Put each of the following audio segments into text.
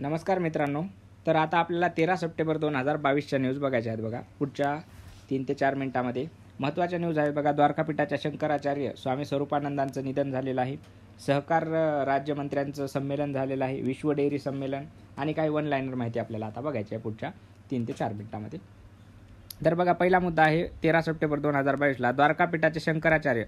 नमस्कार मित्रांनो तर आता आपल्याला तेरा सप्टेंबर दोन हजार बावीसच्या न्यूज बघायच्या आहेत बघा पुढच्या तीन ते चार मिनिटामध्ये महत्त्वाच्या न्यूज आहेत बघा द्वारकापीठाच्या शंकराचार्य स्वामी स्वरूपानंदांचं निधन झालेलं आहे सहकार राज्यमंत्र्यांचं संमेलन झालेलं आहे विश्व डेअरी संमेलन आणि काही वन लाईनर माहिती आपल्याला आता बघायची आहे पुढच्या तीन ते चार मिनिटामध्ये तर बघा पहिला मुद्दा आहे तेरा सप्टेंबर दोन हजार बावीसला द्वारकापीठाचे शंकराचार्य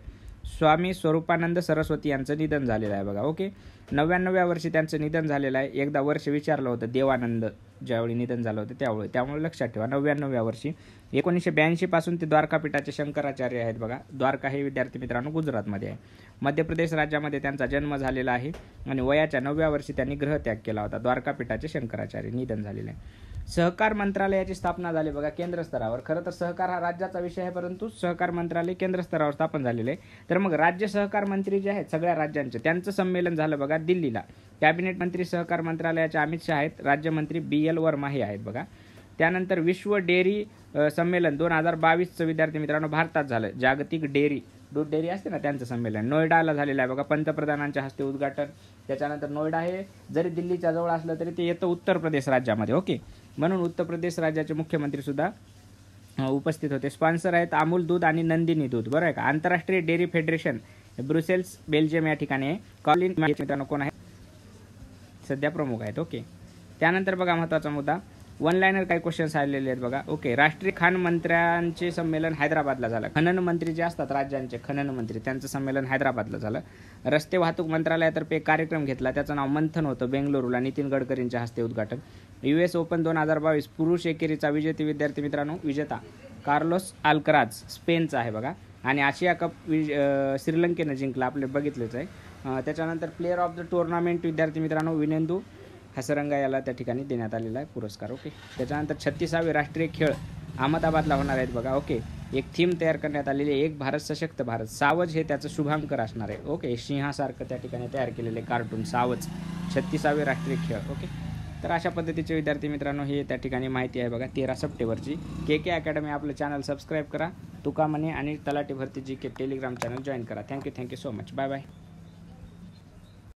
स्वामी स्वरूपानंद सरस्वती यांचं निधन झालेलं आहे बघा ओके नव्याण्णव्या वर्षी त्यांचं निधन झालेलं आहे एकदा वर्ष विचारलं होतं देवानंद ज्यावेळी निधन झालं होतं त्यावेळी त्यामुळे लक्षात ठेवा नव्याण्णव्या वर्षी एकोणीसशे ब्याऐंशीपासून ते द्वारकापीठाचे शंकराचार्य आहेत बघा द्वारका हे विद्यार्थी मित्रांनो गुजरातमध्ये आहे मध्य प्रदेश राज्यामध्ये त्यांचा जन्म झालेला आहे आणि वयाच्या नवव्या वर्षी त्यांनी ग्रहत्याग केला होता द्वारकापीठाचे शंकराचार्य निधन झालेलं आहे सहकार मंत्रालयाची स्थापना झाली बघा केंद्र स्तरावर खरं तर सहकार हा राज्याचा विषय आहे परंतु सहकार मंत्रालय केंद्र स्तरावर स्थापन झालेलं आहे तर मग राज्य सहकार मंत्री जे आहेत सगळ्या राज्यांचे त्यांचं संमेलन झालं बघा दिल्लीला कॅबिनेट मंत्री सहकार मंत्रालयाचे अमित शहा आहेत राज्यमंत्री बी एल वर्मा हे आहेत बघा त्यानंतर विश्व डेअरी संमेलन दोन हजार बावीसचं विद्यार्थी मित्रांनो भारतात झालं जागतिक डेअरी दूध डेअरी असते ना त्यांचं संमेलन नोएडाला झालेलं आहे बघा पंतप्रधानांच्या हस्ते उद्घाटन त्याच्यानंतर नोएडा हे जरी दिल्लीच्या जवळ असलं तरी ते येतं उत्तर प्रदेश राज्यामध्ये ओके म्हणून उत्तर प्रदेश राज्याचे मुख्यमंत्री सुद्धा उपस्थित होते स्पॉन्सर आहेत अमूल दूध आणि नंदिनी दूध बरोबर आहे का आंतरराष्ट्रीय डेअरी फेडरेशन ब्रुसेल्स बेल्जियम या ठिकाणी आहे कॉलिन मित्रांनो कोण आहे सध्या प्रमुख आहेत ओके त्यानंतर बघा महत्त्वाचा मुद्दा वन लाइनर काही क्वेश्चन्स आलेले आहेत बघा ओके राष्ट्रीय खान मंत्र्यांचे संमेलन हैदराबादला झालं खनन मंत्री जे असतात राज्यांचे खनन मंत्री त्यांचं संमेलन हैदराबादला झालं रस्ते वाहतूक मंत्रालयातर्फे एक कार्यक्रम घेतला त्याचं नाव मंथन होतं बेंगलुरूला नितीन गडकरींच्या हस्ते उद्घाटन यू एस ओपन दोन हजार बावीस पुरुष एकेरीचा विजेते विद्यार्थी मित्रांनो विजेता कार्लोस आल्कराज स्पेनचा आहे बघा आणि आशिया कप विज श्रीलंकेनं जिंकला आपले बघितलेच आहे त्याच्यानंतर प्लेयर ऑफ द टुर्नामेंट विद्यार्थी मित्रांनो विनेंदू हसरंगा याला त्या ठिकाणी देण्यात आलेला आहे पुरस्कार ओके त्याच्यानंतर छत्तीसावे राष्ट्रीय खेळ अहमदाबादला होणार आहेत बघा ओके एक थीम तयार करण्यात आलेली आहे एक भारत सशक्त भारत सावज हे त्याचं शुभांकर असणार आहे ओके सिंहासारखं त्या ठिकाणी तयार केलेले कार्टून सावज छत्तीसावे राष्ट्रीय खेळ ओके तर अशा पद्धतीचे विद्यार्थी मित्रांनो हे त्या ठिकाणी माहिती आहे बघा तेरा सप्टेंबरची के के अकॅडमी आपलं चॅनल सबस्क्राईब करा तुका म्हणे आणि तलाटी भरती G K telegram channel join करा thank you thank you so much bye bye